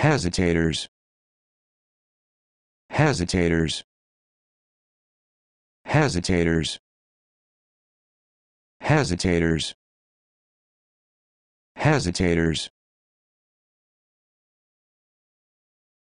hesitators hesitators hesitators hesitators hesitators